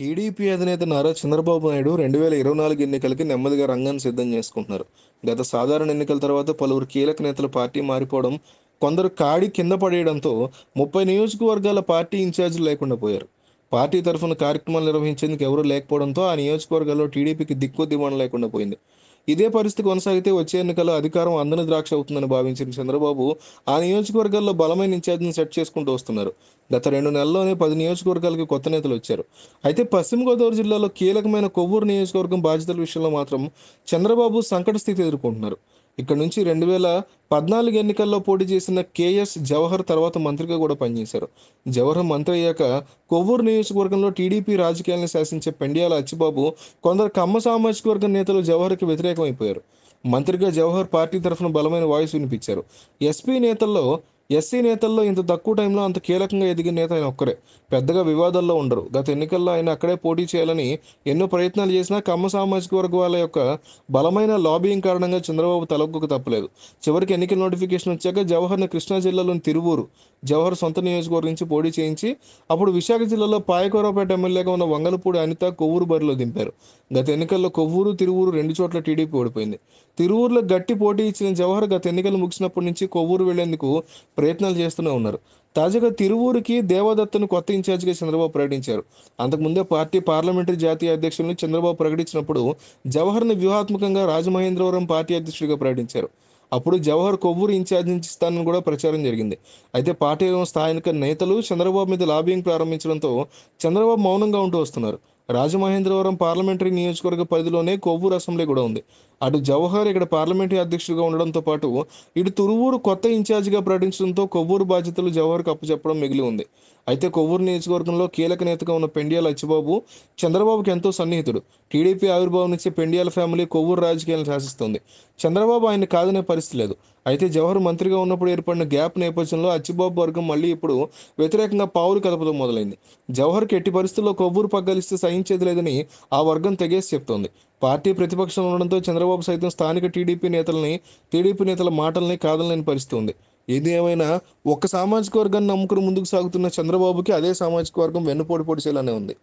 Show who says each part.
Speaker 1: TDP అధినేత నారా చంద్రబాబు నాయుడు రెండు వేల ఇరవై నాలుగు ఎన్నికలకి నెమ్మదిగా రంగాన్ని సిద్ధం చేసుకుంటున్నారు గత సాధారణ ఎన్నికల తర్వాత పలువురు కీలక నేతలు పార్టీ మారిపోవడం కొందరు కాడి కింద పడేయడంతో ముప్పై నియోజకవర్గాల పార్టీ ఇన్ఛార్జీలు లేకుండా పోయారు పార్టీ తరఫున కార్యక్రమాలు నిర్వహించేందుకు ఎవరూ లేకపోవడంతో ఆ నియోజకవర్గాల్లో టీడీపీకి దిక్కు దివాణం లేకుండా పోయింది ఇదే పరిస్థితి కొనసాగితే వచ్చే ఎన్నికల్లో అధికారం అందన ద్రాక్ష అవుతుందని భావించిన చంద్రబాబు ఆ నియోజకవర్గాల్లో బలమైన ఇన్ఛార్జిని సెట్ చేసుకుంటూ వస్తున్నారు గత రెండు నెలల్లోనే పది నియోజకవర్గాలకి కొత్త నేతలు వచ్చారు అయితే పశ్చిమ గోదావరి జిల్లాలో కీలకమైన కొవ్వూరు నియోజకవర్గం బాధ్యతల విషయంలో మాత్రం చంద్రబాబు సంకట స్థితి ఎదుర్కొంటున్నారు ఇక్కడ నుంచి రెండు వేల పద్నాలుగు ఎన్నికల్లో పోటీ చేసిన కేఎస్ జవహర్ తర్వాత మంత్రిగా కూడా పనిచేశారు జవహర్ మంత్రి అయ్యాక కొవ్వూరు నియోజకవర్గంలో టీడీపీ రాజకీయాలను శాసించే పెండియాల అచ్చిబాబు కొందరు కమ్మ సామాజిక వర్గం నేతలు జవహర్కి వ్యతిరేకమైపోయారు మంత్రిగా జవహర్ పార్టీ తరఫున బలమైన వాయిస్ వినిపించారు ఎస్పీ నేతల్లో ఎస్సీ నేతల్లో ఇంత తక్కువ టైంలో అంత కీలకంగా ఎదిగిన నేత ఆయన ఒక్కరే పెద్దగా వివాదాల్లో ఉండరు గత ఎన్నికల్లో ఆయన అక్కడే పోటీ చేయాలని ఎన్నో ప్రయత్నాలు చేసినా కమ్మ సామాజిక వర్గ వాళ్ళ యొక్క బలమైన లాబీయింగ్ కారణంగా చంద్రబాబు తలొక్కకు తప్పలేదు చివరికి ఎన్నికల నోటిఫికేషన్ వచ్చాక జవహర్ని కృష్ణా జిల్లాలోని తిరువూరు జవహర్ సొంత నియోజకవర్గం నుంచి పోటీ చేయించి అప్పుడు విశాఖ జిల్లాలో పాయకూరపేట ఎమ్మెల్యేగా ఉన్న వంగలపూడి అనిత కొవ్వూరు బరిలో దింపారు గత ఎన్నికల్లో కొవ్వూరు తిరువూరు రెండు చోట్ల టీడీపీ ఓడిపోయింది తిరువూరులో గట్టి పోటీ ఇచ్చిన జవహర్ గత ఎన్నికలు ముగిసినప్పటి నుంచి కొవ్వూరు వెళ్లేందుకు ప్రయత్నాలు చేస్తూనే ఉన్నారు తాజాగా తిరువూరుకి దేవదత్తను కొత్త ఇన్ఛార్జిగా చంద్రబాబు ప్రకటించారు అంతకుముందే పార్టీ పార్లమెంటరీ జాతీయ అధ్యక్షులను చంద్రబాబు ప్రకటించినప్పుడు జవహర్ను వ్యూహాత్మకంగా రాజమహేంద్రవరం పార్టీ అధ్యక్షుడిగా ప్రకటించారు అప్పుడు జవహర్ కొవ్వూరు ఇన్ఛార్జ్ నుంచి స్థానం కూడా ప్రచారం జరిగింది అయితే పార్టీ స్థానిక నేతలు చంద్రబాబు మీద లాబింగ్ ప్రారంభించడంతో చంద్రబాబు మౌనంగా ఉంటూ వస్తున్నారు రాజమహేంద్రవరం పార్లమెంటరీ నియోజకవర్గ పరిధిలోనే కొవ్వూరు అసెంబ్లీ కూడా ఉంది అటు జవహర్ ఇక్కడ పార్లమెంటరీ అధ్యక్షుడిగా ఉండడంతో పాటు ఇటు తురువూరు కొత్త ఇన్ఛార్జిగా ప్రకటించడంతో కొవ్వూరు బాధ్యతలు జవహర్కు అప్పచెప్పడం మిగిలి ఉంది అయితే కొవ్వూరు నియోజకవర్గంలో కీలక నేతగా ఉన్న పెండియాల అచ్చిబాబు చంద్రబాబుకి ఎంతో సన్నిహితుడు టీడీపీ ఆవిర్భావం నుంచి పెండియాల ఫ్యామిలీ కొవ్వూరు రాజకీయాలను శాసిస్తుంది చంద్రబాబు ఆయన కాదనే పరిస్థితి లేదు అయితే జవహర్ మంత్రిగా ఉన్నప్పుడు ఏర్పడిన గ్యాప్ నేపథ్యంలో అచ్చిబాబు వర్గం మళ్ళీ ఇప్పుడు వ్యతిరేకంగా పావులు కదపడం మొదలైంది జవహర్కి ఎట్టి పరిస్థితుల్లో కొవ్వూరు పగ్గలిస్తే సహించేది లేదని ఆ వర్గం తెగేసి చెప్తోంది పార్టీ ప్రతిపక్షం ఉండడంతో చంద్రబాబు సైతం స్థానిక టీడీపీ నేతలని టీడీపీ నేతల మాటల్ని కాదలని పరిస్థితుంది ఇది ఏమైనా ఒక సామాజిక వర్గాన్ని నమ్ముకుని ముందుకు సాగుతున్న చంద్రబాబుకి అదే సామాజిక వర్గం వెన్నుపోటు పొడిచేలానే ఉంది